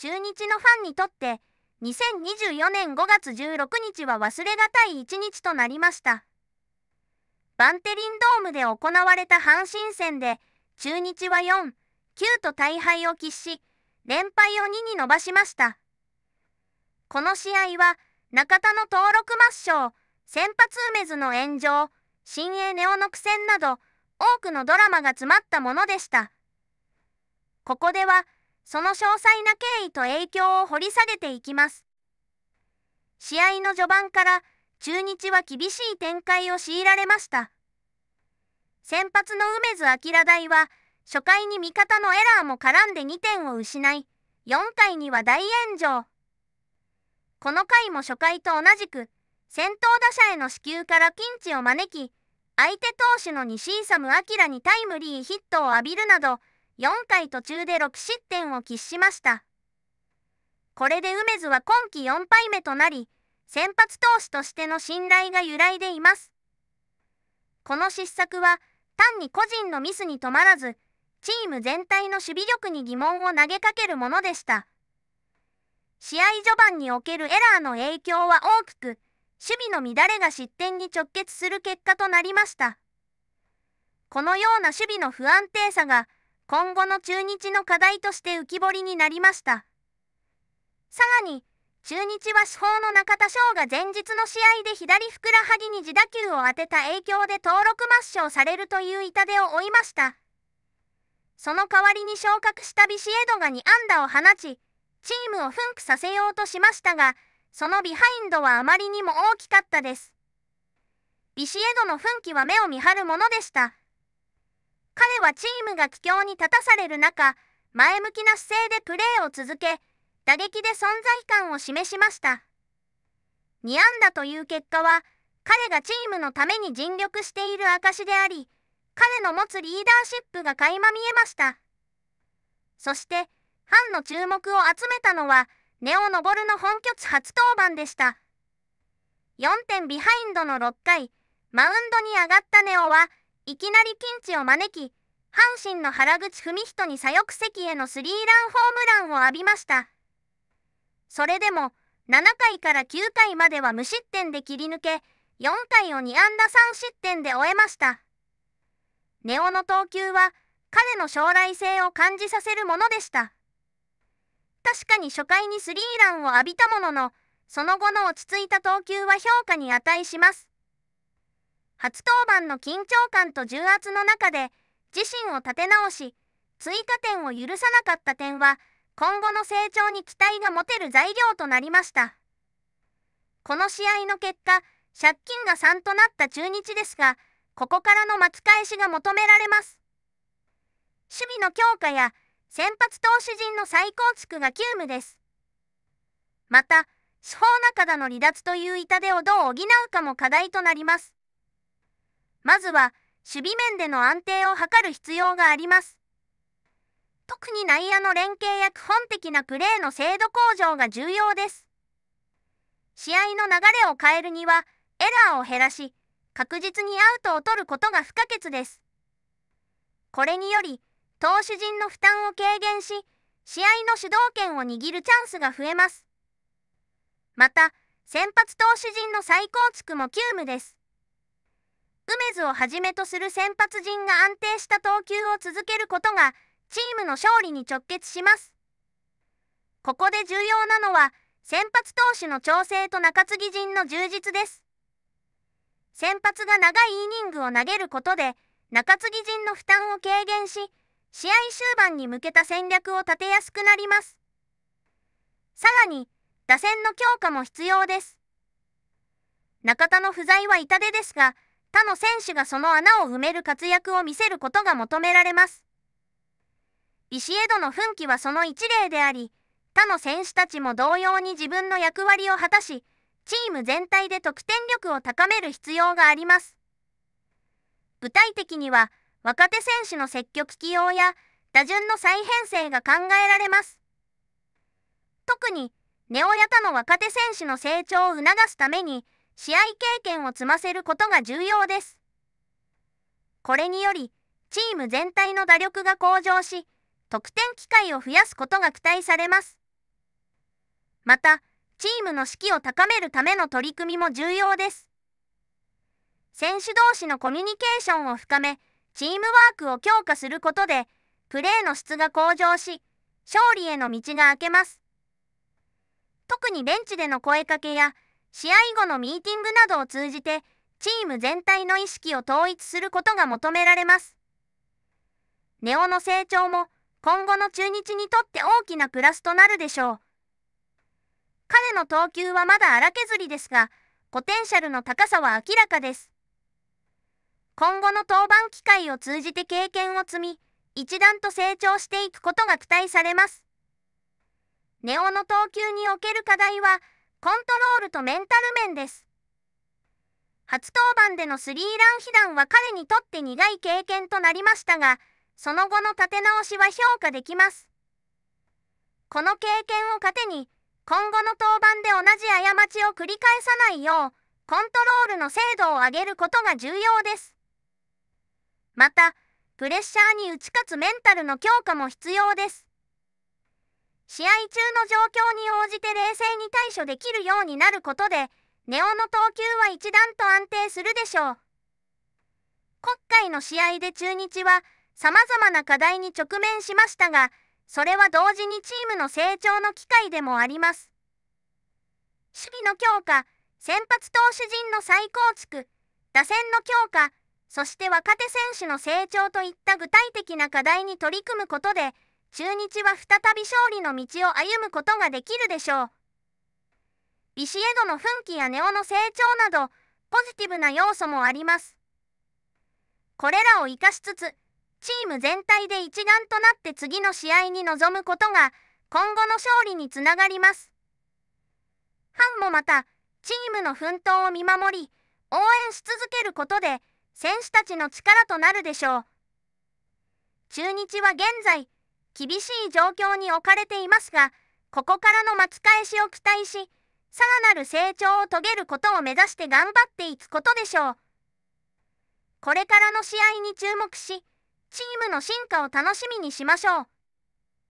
中日のファンにとって2024年5月16日は忘れがたい一日となりましたバンテリンドームで行われた阪神戦で中日は4 9と大敗を喫し連敗を2に伸ばしましたこの試合は中田の登録抹消先発梅津の炎上新鋭ネオの苦戦など多くのドラマが詰まったものでしたここではその詳細な経緯と影響を掘り下げていきます。試合の序盤から中日は厳しい展開を強いられました。先発の梅津明大は初回に味方のエラーも絡んで2点を失い、4回には大炎上。この回も初回と同じく、先頭打者への支給からピンチを招き、相手投手の西勇明にタイムリーヒットを浴びるなど、4回途中で6失点を喫しました。これで梅津は今季4敗目となり、先発投手としての信頼が揺らいでいます。この失策は単に個人のミスに止まらず、チーム全体の守備力に疑問を投げかけるものでした。試合序盤におけるエラーの影響は大きく、守備の乱れが失点に直結する結果となりました。このような守備の不安定さが、今後の中日の課題として浮き彫りになりました。さらに、中日は主砲の中田翔が前日の試合で左ふくらはぎに自打球を当てた影響で登録抹消されるという痛手を負いました。その代わりに昇格したビシエドが2安打を放ち、チームを奮起させようとしましたが、そのビハインドはあまりにも大きかったです。ビシエドの奮起は目を見張るものでした。彼はチームが気境に立たされる中、前向きな姿勢でプレーを続け、打撃で存在感を示しました。2安打という結果は、彼がチームのために尽力している証であり、彼の持つリーダーシップが垣間見えました。そして、ファンの注目を集めたのは、ネオ・登ボルの本拠地初登板でした。4点ビハインドの6回、マウンドに上がったネオは、いきなりピンチを招き、阪神の原口文人に左翼席へのスリーランホームランを浴びました。それでも、7回から9回までは無失点で切り抜け、4回を2安打3失点で終えました。ネオの投球は、彼の将来性を感じさせるものでした。確かに初回にスリーランを浴びたものの、その後の落ち着いた投球は評価に値します。初登板の緊張感と重圧の中で、自身を立て直し追加点を許さなかった点は今後の成長に期待が持てる材料となりましたこの試合の結果借金が3となった中日ですがここからの巻き返しが求められます守備の強化や先発投手陣の再構築が急務ですまた司法中田の離脱という痛手をどう補うかも課題となりますまずは守備面での安定を図る必要があります。特に内野の連携や基本的なプレーの精度向上が重要です。試合の流れを変えるには、エラーを減らし、確実にアウトを取ることが不可欠です。これにより、投手陣の負担を軽減し、試合の主導権を握るチャンスが増えます。また、先発投手陣の再構築も急務です。メズをはじめとする先発陣が安定した投球を続けることがチームの勝利に直結します。ここで重要なのは先発投手の調整と中継ぎ陣の充実です。先発が長いイニングを投げることで中継ぎ陣の負担を軽減し試合終盤に向けた戦略を立てやすくなります。さらに打線の強化も必要です。中田の不在は痛手ですが、他の選手がその穴を埋める活躍を見せることが求められます。ビシエドの奮起はその一例であり、他の選手たちも同様に自分の役割を果たし、チーム全体で得点力を高める必要があります。具体的には、若手選手の積極起用や打順の再編成が考えられます。特に、ネオヤタの若手選手の成長を促すために、試合経験を積ませることが重要です。これにより、チーム全体の打力が向上し、得点機会を増やすことが期待されます。また、チームの士気を高めるための取り組みも重要です。選手同士のコミュニケーションを深め、チームワークを強化することで、プレーの質が向上し、勝利への道が開けます。特にベンチでの声かけや、試合後のミーティングなどを通じて、チーム全体の意識を統一することが求められます。ネオの成長も今後の中日にとって大きなプラスとなるでしょう。彼の投球はまだ荒削りですが、ポテンシャルの高さは明らかです。今後の登板機会を通じて経験を積み、一段と成長していくことが期待されます。ネオの投球における課題は、コントロールとメンタル面です。初登板でのスリーラン被弾は彼にとって苦い経験となりましたが、その後の立て直しは評価できます。この経験を糧に、今後の登板で同じ過ちを繰り返さないよう、コントロールの精度を上げることが重要です。また、プレッシャーに打ち勝つメンタルの強化も必要です。試合中の状況に応じて冷静に対処できるようになることで、ネオの投球は一段と安定するでしょう。今回の試合で中日は、様々な課題に直面しましたが、それは同時にチームの成長の機会でもあります。守備の強化、先発投手陣の再構築、打線の強化、そして若手選手の成長といった具体的な課題に取り組むことで、中日は再び勝利の道を歩むことができるでしょう。ビシエドの奮起やネオの成長など、ポジティブな要素もあります。これらを活かしつつ、チーム全体で一丸となって次の試合に臨むことが、今後の勝利につながります。ファンもまた、チームの奮闘を見守り、応援し続けることで、選手たちの力となるでしょう。中日は現在、厳しい状況に置かれていますが、ここからの巻き返しを期待し、さらなる成長を遂げることを目指して頑張っていくことでしょう。これからの試合に注目し、チームの進化を楽しみにしましょう。